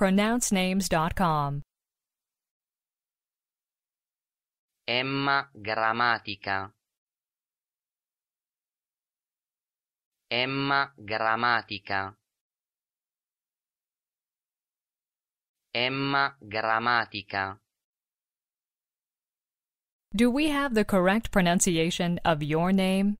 pronouncenames.com. Emma Grammatica. Emma Grammatica. Emma Grammatica. Do we have the correct pronunciation of your name?